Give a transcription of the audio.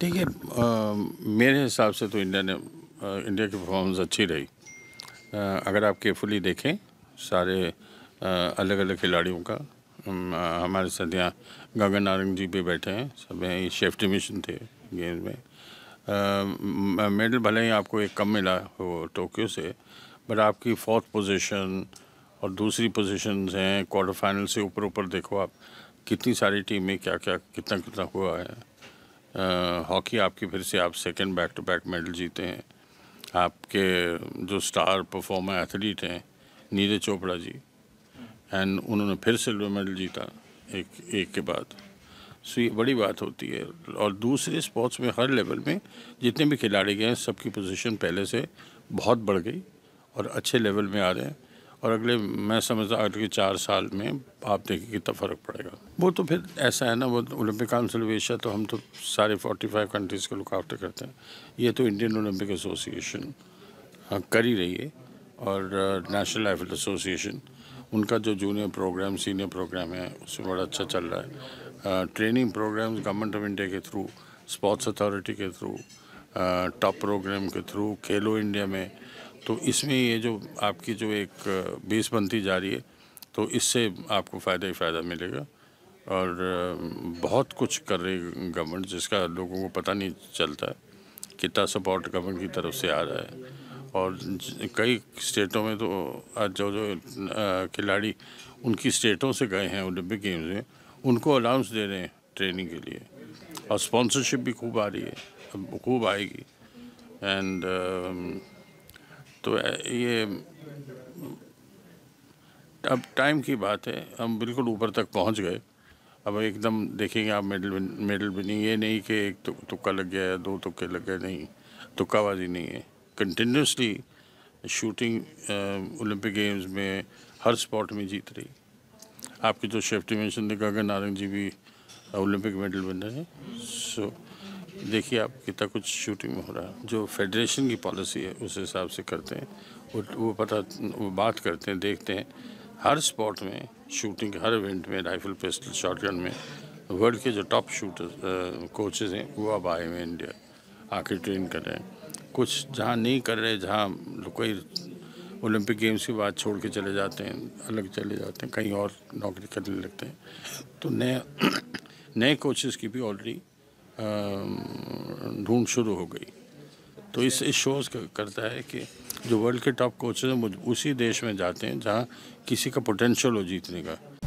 देखिए मेरे हिसाब से तो इंडिया ने इंडिया की परफॉर्मेंस अच्छी रही आ, अगर आप केयरफुली देखें सारे आ, अलग अलग खिलाड़ियों का आ, हमारे साथ यहाँ गगन नारंग जी भी बैठे हैं सब हैं शेफ्टी मिशन थे गेम में मेडल भले ही आपको एक कम मिला हो टोक्यो से बट आपकी फोर्थ पोजीशन और दूसरी पोजीशंस हैं क्वार्टर फाइनल से ऊपर ऊपर देखो आप कितनी सारी टीमें क्या क्या कितना कितना हुआ है हॉकी आपकी फिर से आप second back to back medal जीते हैं आपके जो स्टार परफॉर्मर एथलीट हैं नीरज चोपड़ा जी एंड उन्होंने फिर सिल्वर मेडल जीता एक एक के बाद सो ये बड़ी बात होती है और दूसरे स्पोर्ट्स में हर लेवल में जितने भी खिलाड़ी गए हैं सबकी पोजीशन पहले से बहुत बढ़ गई और अच्छे लेवल में आ रहे हैं और अगले मैं समझता अगले चार साल में आप देखिए कितना तो फ़र्क पड़ेगा वो तो फिर ऐसा है ना वो ओलंपिक काउंसिल ऑफ एशिया तो हम तो सारे 45 कंट्रीज़ को लुक करते हैं ये तो इंडियन ओलंपिक एसोसिएशन कर ही रही है और नेशनल लाइफ एसोसिएशन उनका जो जूनियर प्रोग्राम सीनियर प्रोग्राम है उसमें बड़ा अच्छा चल रहा है training programme government of India के थ्रू स्पोर्ट्स अथॉरिटी के थ्रू टॉप प्रोग्राम के थ्रू खेलो इंडिया में तो इसमें ये जो आपकी जो एक बेस बनती जा रही है तो इससे आपको फ़ायदा ही फ़ायदा मिलेगा और बहुत कुछ कर रही गवर्नमेंट जिसका लोगों को पता नहीं चलता है कितना सपोर्ट गवर्नमेंट की तरफ से आ रहा है और कई स्टेटों में तो आज जो जो खिलाड़ी उनकी स्टेटों से गए हैं ओलंपिक गेम्स में उनको अलाउंस दे रहे हैं ट्रेनिंग के लिए और स्पॉन्सरशिप भी खूब आ रही है खूब आएगी एंड तो ये अब टाइम की बात है हम बिल्कुल ऊपर तक पहुंच गए अब एकदम देखेंगे आप मेडल मेडल नहीं ये नहीं कि एक तो, तुक्का लग गया या दो तुक्के लग गए नहीं तुक्काबाजी नहीं है कंटिन्यूसली शूटिंग ओलंपिक गेम्स में हर स्पॉट में जीत रही आपकी जो शेफ्टी मेंशन देखा गगन नारंग जी भी ओलंपिक मेडल बन रहे हैं सो so, देखिए आप कितना कुछ शूटिंग में हो रहा है जो फेडरेशन की पॉलिसी है उस हिसाब से करते हैं वो वो पता वो बात करते हैं देखते हैं हर स्पॉट में शूटिंग हर इवेंट में राइफल पिस्टल शॉटगन में वर्ल्ड के जो टॉप शूटर कोचेज हैं वो अब आए हुए इंडिया आके ट्रेन कर रहे हैं कुछ जहाँ नहीं कर रहे जहाँ कोई ओलंपिक गेम्स की बात छोड़ के चले जाते हैं अलग चले जाते हैं कहीं और नौकरी करने लगते हैं तो नए नए कोचेज़ की भी ऑलरेडी ढूंढ शुरू हो गई तो इस इस शोज करता है कि जो वर्ल्ड के टॉप कोचेज हैं वो उसी देश में जाते हैं जहाँ किसी का पोटेंशियल हो जीतने का